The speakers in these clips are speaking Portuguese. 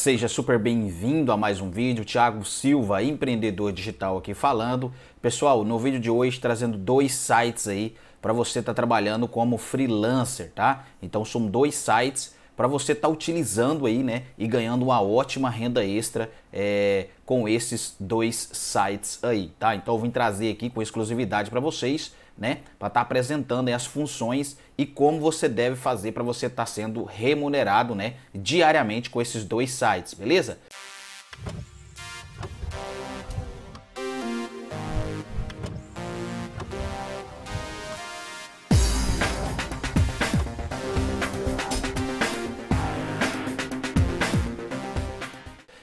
Seja super bem-vindo a mais um vídeo. Thiago Silva, empreendedor digital aqui falando. Pessoal, no vídeo de hoje trazendo dois sites aí para você estar tá trabalhando como freelancer, tá? Então são dois sites para você estar tá utilizando aí, né, e ganhando uma ótima renda extra é, com esses dois sites aí, tá? Então eu vim trazer aqui com exclusividade para vocês, né, para estar tá apresentando aí as funções e como você deve fazer para você estar tá sendo remunerado, né, diariamente com esses dois sites, beleza?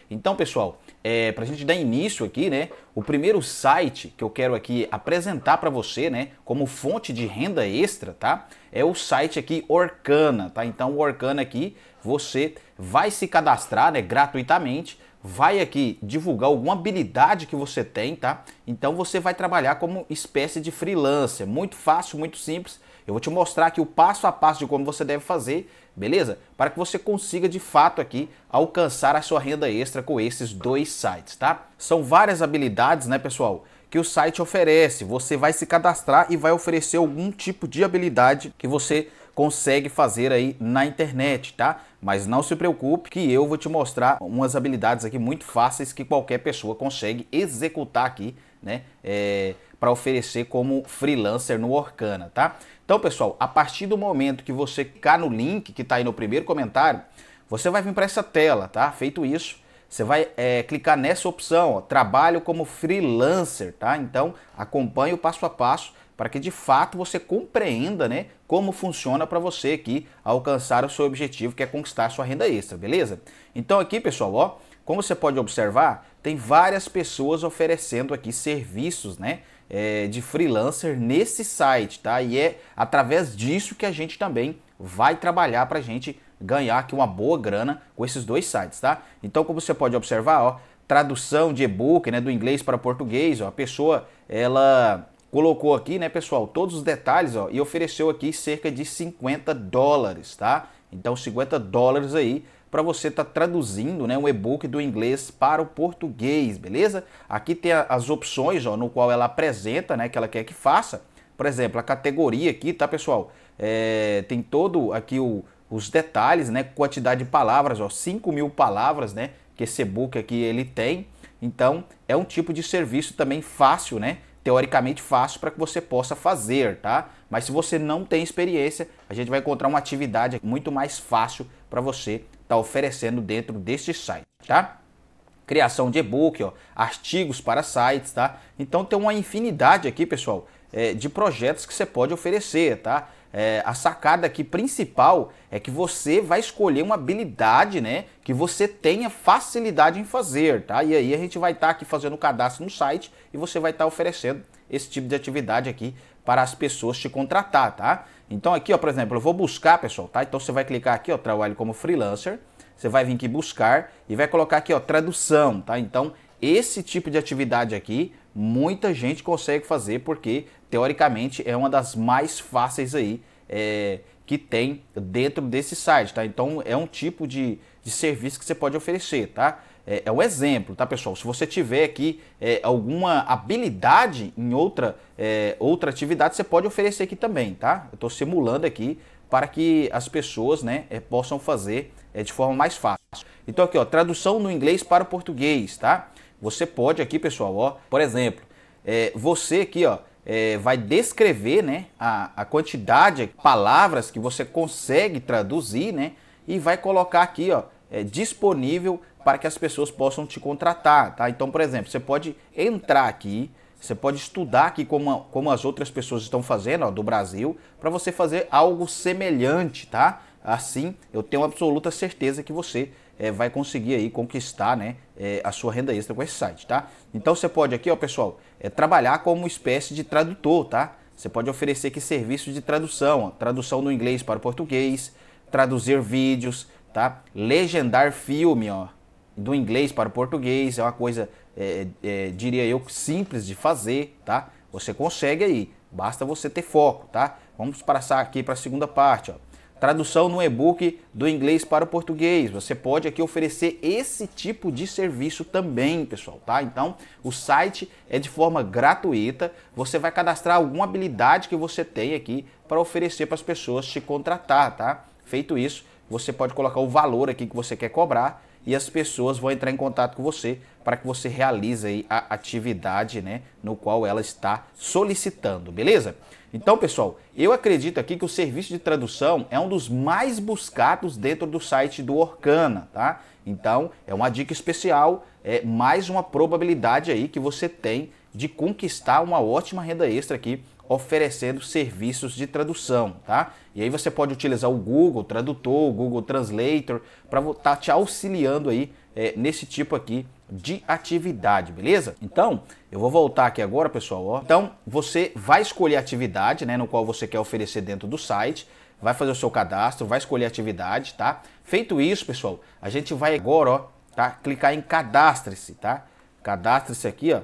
Então, pessoal, é, para a gente dar início aqui, né, o primeiro site que eu quero aqui apresentar para você, né, como fonte de renda extra, tá, é o site aqui Orcana, tá? Então, o Orcana aqui, você vai se cadastrar, né, gratuitamente, vai aqui divulgar alguma habilidade que você tem, tá? Então, você vai trabalhar como espécie de freelancer, muito fácil, muito simples eu vou te mostrar aqui o passo a passo de como você deve fazer, beleza? Para que você consiga de fato aqui alcançar a sua renda extra com esses dois sites, tá? São várias habilidades, né, pessoal? que o site oferece. Você vai se cadastrar e vai oferecer algum tipo de habilidade que você consegue fazer aí na internet, tá? Mas não se preocupe que eu vou te mostrar umas habilidades aqui muito fáceis que qualquer pessoa consegue executar aqui né? É, para oferecer como freelancer no Orkana, tá? Então, pessoal, a partir do momento que você clicar no link que está aí no primeiro comentário, você vai vir para essa tela, tá? Feito isso, você vai é, clicar nessa opção, ó, trabalho como freelancer, tá? Então, acompanhe o passo a passo para que de fato você compreenda, né, como funciona para você aqui alcançar o seu objetivo, que é conquistar sua renda extra, beleza? Então aqui, pessoal, ó, como você pode observar, tem várias pessoas oferecendo aqui serviços, né? É, de freelancer nesse site, tá? E é através disso que a gente também vai trabalhar para a gente ganhar aqui uma boa grana com esses dois sites, tá? Então, como você pode observar, ó, tradução de e-book, né, do inglês para português, ó, a pessoa ela colocou aqui, né, pessoal, todos os detalhes, ó, e ofereceu aqui cerca de 50 dólares, tá? Então, 50 dólares aí para você estar tá traduzindo né, um e-book do inglês para o português, beleza? Aqui tem a, as opções ó, no qual ela apresenta, né, que ela quer que faça. Por exemplo, a categoria aqui, tá pessoal? É, tem todo aqui o, os detalhes, né? Quantidade de palavras, ó, 5 mil palavras, né? Que esse e-book aqui ele tem. Então, é um tipo de serviço também fácil, né? Teoricamente fácil para que você possa fazer, tá? Mas se você não tem experiência, a gente vai encontrar uma atividade muito mais fácil para você está oferecendo dentro deste site, tá? Criação de e-book, ó, artigos para sites, tá? Então tem uma infinidade aqui, pessoal, é, de projetos que você pode oferecer, tá? É, a sacada aqui principal é que você vai escolher uma habilidade, né? Que você tenha facilidade em fazer, tá? E aí a gente vai estar tá aqui fazendo o cadastro no site e você vai estar tá oferecendo esse tipo de atividade aqui para as pessoas te contratar, tá? Então aqui, ó, por exemplo, eu vou buscar, pessoal, tá? Então você vai clicar aqui, ó, trabalho como freelancer, você vai vir aqui buscar e vai colocar aqui, ó, tradução, tá? Então esse tipo de atividade aqui, muita gente consegue fazer porque teoricamente é uma das mais fáceis aí é, que tem dentro desse site, tá? Então é um tipo de, de serviço que você pode oferecer, tá? é, é, o exemplo, tá pessoal? Se você tiver aqui é, alguma habilidade em outra, é, outra atividade, você pode oferecer aqui também, tá? Eu estou simulando aqui para que as pessoas né, é, possam fazer é, de forma mais fácil. Então aqui, ó, tradução do inglês para o português, tá? Você pode aqui, pessoal, ó, por exemplo, é, você aqui, ó, vai descrever né, a, a quantidade de palavras que você consegue traduzir, né? E vai colocar aqui, ó, é, disponível para que as pessoas possam te contratar, tá? Então, por exemplo, você pode entrar aqui, você pode estudar aqui como, como as outras pessoas estão fazendo, ó, do Brasil, para você fazer algo semelhante, tá? Assim, eu tenho absoluta certeza que você é, vai conseguir aí conquistar, né, é, a sua renda extra com esse site, tá? Então você pode aqui, ó, pessoal, é, trabalhar como uma espécie de tradutor, tá? Você pode oferecer aqui serviços de tradução, ó, tradução do inglês para o português, traduzir vídeos, tá? Legendar filme, ó, do inglês para o português, é uma coisa, é, é, diria eu, simples de fazer, tá? Você consegue aí, basta você ter foco, tá? Vamos passar aqui para a segunda parte, ó. Tradução no e-book do inglês para o português. Você pode aqui oferecer esse tipo de serviço também, pessoal, tá? Então, o site é de forma gratuita. Você vai cadastrar alguma habilidade que você tem aqui para oferecer para as pessoas te contratar, tá? Feito isso, você pode colocar o valor aqui que você quer cobrar e as pessoas vão entrar em contato com você para que você realize a atividade, né, no qual ela está solicitando, beleza? Então, pessoal, eu acredito aqui que o serviço de tradução é um dos mais buscados dentro do site do Orkana, tá? Então, é uma dica especial, é mais uma probabilidade aí que você tem de conquistar uma ótima renda extra aqui oferecendo serviços de tradução, tá? E aí você pode utilizar o Google Tradutor, o Google Translator, para estar tá te auxiliando aí é, nesse tipo aqui de atividade, beleza? Então, eu vou voltar aqui agora, pessoal. Ó. Então, você vai escolher a atividade, né, no qual você quer oferecer dentro do site, vai fazer o seu cadastro, vai escolher a atividade, tá? Feito isso, pessoal, a gente vai agora, ó, tá? Clicar em cadastre-se, tá? Cadastre-se aqui, ó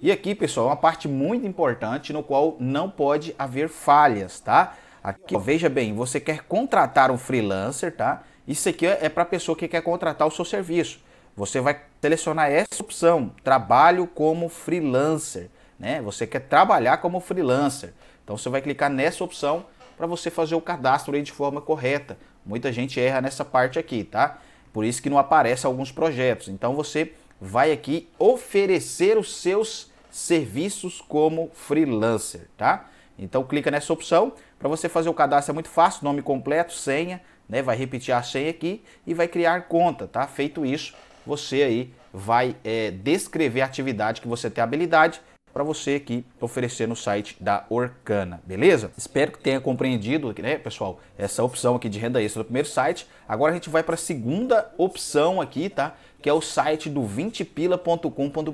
e aqui, pessoal, uma parte muito importante no qual não pode haver falhas, tá? Aqui, ó, veja bem, você quer contratar um freelancer, tá? Isso aqui é, é para a pessoa que quer contratar o seu serviço. Você vai selecionar essa opção, trabalho como freelancer, né? Você quer trabalhar como freelancer. Então você vai clicar nessa opção para você fazer o cadastro aí de forma correta. Muita gente erra nessa parte aqui, tá? Por isso que não aparece alguns projetos. Então você vai aqui oferecer os seus serviços como freelancer, tá? Então clica nessa opção. Para você fazer o cadastro é muito fácil, nome completo, senha, né? Vai repetir a senha aqui e vai criar conta, tá? Feito isso, você aí vai é, descrever a atividade que você tem habilidade para você aqui oferecer no site da Orcana, beleza? Espero que tenha compreendido, né, pessoal, essa opção aqui de renda extra do primeiro site. Agora a gente vai para a segunda opção aqui, tá? que é o site do 20pila.com.br,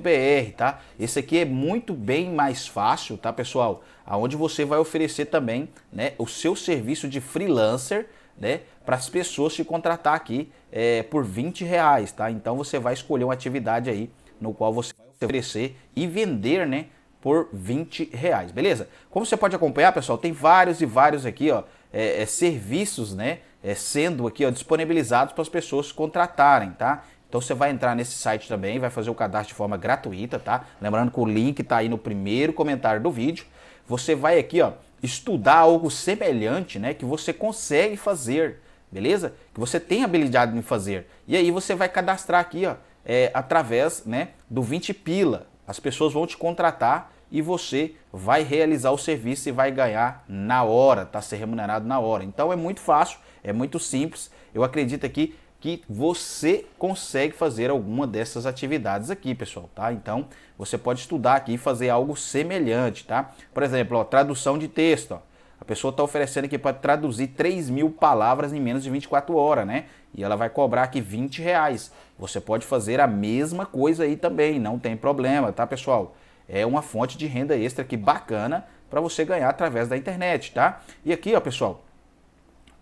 tá? Esse aqui é muito bem mais fácil, tá, pessoal? Aonde você vai oferecer também, né, o seu serviço de freelancer, né, para as pessoas te contratar aqui é, por 20 reais, tá? Então você vai escolher uma atividade aí no qual você vai oferecer e vender, né, por 20 reais, beleza? Como você pode acompanhar, pessoal, tem vários e vários aqui, ó, é, é, serviços, né, é, sendo aqui, ó, disponibilizados para as pessoas contratarem, tá? Então você vai entrar nesse site também, vai fazer o cadastro de forma gratuita, tá? Lembrando que o link está aí no primeiro comentário do vídeo. Você vai aqui, ó, estudar algo semelhante, né, que você consegue fazer, beleza? Que você tem habilidade em fazer. E aí você vai cadastrar aqui, ó, é, através, né, do 20 pila, as pessoas vão te contratar e você vai realizar o serviço e vai ganhar na hora, tá ser remunerado na hora. Então é muito fácil, é muito simples. Eu acredito aqui que você consegue fazer alguma dessas atividades aqui, pessoal, tá? Então, você pode estudar aqui e fazer algo semelhante, tá? Por exemplo, ó, tradução de texto, ó. A pessoa está oferecendo aqui para traduzir 3 mil palavras em menos de 24 horas, né? E ela vai cobrar aqui 20 reais. Você pode fazer a mesma coisa aí também, não tem problema, tá, pessoal? é uma fonte de renda extra aqui bacana para você ganhar através da internet, tá? E aqui, ó, pessoal,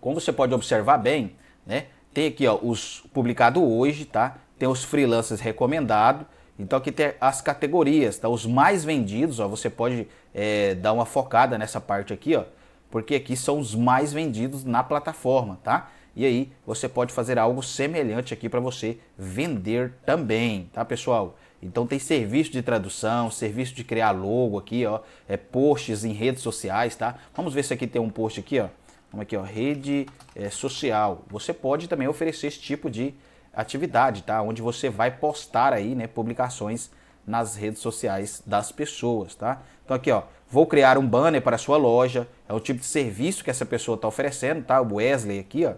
como você pode observar bem, né? Tem aqui, ó, os publicado hoje, tá? Tem os freelancers recomendado. Então aqui tem as categorias, tá? Os mais vendidos, ó, você pode é, dar uma focada nessa parte aqui, ó, porque aqui são os mais vendidos na plataforma, tá? E aí você pode fazer algo semelhante aqui para você vender também, tá, pessoal? Então tem serviço de tradução, serviço de criar logo aqui, ó, é posts em redes sociais, tá? Vamos ver se aqui tem um post aqui, ó. Vamos aqui, ó, rede é, social. Você pode também oferecer esse tipo de atividade, tá? Onde você vai postar aí, né, publicações nas redes sociais das pessoas, tá? Então aqui, ó, vou criar um banner para a sua loja, é o tipo de serviço que essa pessoa está oferecendo, tá? O Wesley aqui, ó,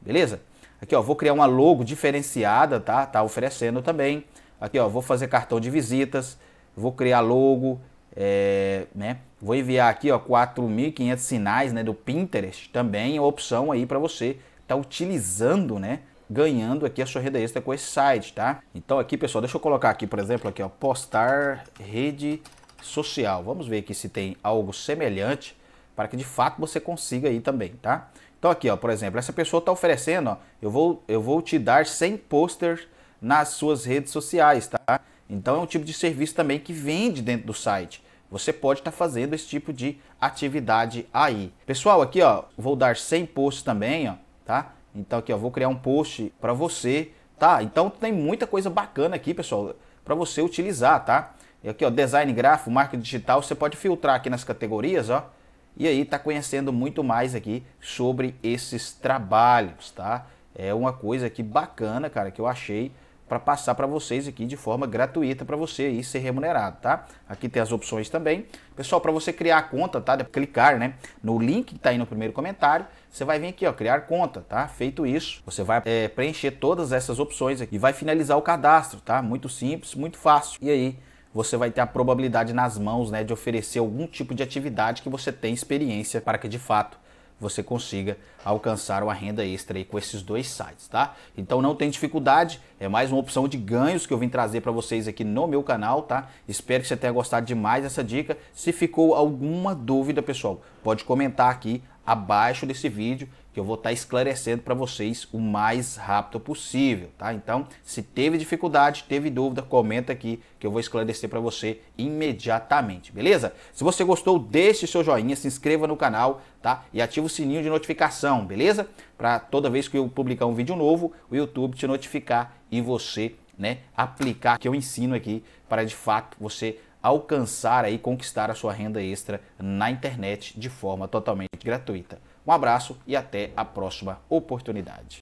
beleza? Aqui, ó, vou criar uma logo diferenciada, tá? Tá oferecendo também. Aqui, ó, vou fazer cartão de visitas, vou criar logo, é, né? Vou enviar aqui, ó, 4.500 sinais, né, do Pinterest, também opção aí para você estar tá utilizando, né? ganhando aqui a sua renda extra com esse site, tá? Então aqui, pessoal, deixa eu colocar aqui, por exemplo, aqui, ó, postar rede social. Vamos ver aqui se tem algo semelhante para que de fato você consiga aí também, tá? Então aqui, ó, por exemplo, essa pessoa está oferecendo, ó, eu vou, eu vou te dar 100 posters nas suas redes sociais, tá? Então é um tipo de serviço também que vende dentro do site. Você pode estar tá fazendo esse tipo de atividade aí. Pessoal, aqui ó, vou dar 100 posts também, ó, tá? Então aqui ó, vou criar um post para você, tá? Então tem muita coisa bacana aqui, pessoal, para você utilizar, tá? E aqui ó, design gráfico, marketing digital, você pode filtrar aqui nas categorias, ó. E aí tá conhecendo muito mais aqui sobre esses trabalhos, tá? É uma coisa aqui bacana, cara, que eu achei para passar para vocês aqui de forma gratuita para você aí ser remunerado, tá? Aqui tem as opções também. Pessoal, para você criar a conta, tá? De clicar, né, no link que está aí no primeiro comentário, você vai vir aqui, ó, criar conta, tá? Feito isso, você vai é, preencher todas essas opções aqui e vai finalizar o cadastro, tá? Muito simples, muito fácil. E aí, você vai ter a probabilidade nas mãos né, de oferecer algum tipo de atividade que você tem experiência para que de fato você consiga alcançar uma renda extra aí com esses dois sites, tá? Então não tem dificuldade, é mais uma opção de ganhos que eu vim trazer para vocês aqui no meu canal, tá? Espero que você tenha gostado demais dessa dica. Se ficou alguma dúvida, pessoal, pode comentar aqui abaixo desse vídeo que eu vou estar tá esclarecendo para vocês o mais rápido possível, tá? Então, se teve dificuldade, teve dúvida, comenta aqui que eu vou esclarecer para você imediatamente, beleza? Se você gostou, deixe seu joinha, se inscreva no canal, tá? E ative o sininho de notificação, beleza? Para toda vez que eu publicar um vídeo novo, o YouTube te notificar e você, né, aplicar que eu ensino aqui para de fato você alcançar e conquistar a sua renda extra na internet de forma totalmente gratuita. Um abraço e até a próxima oportunidade.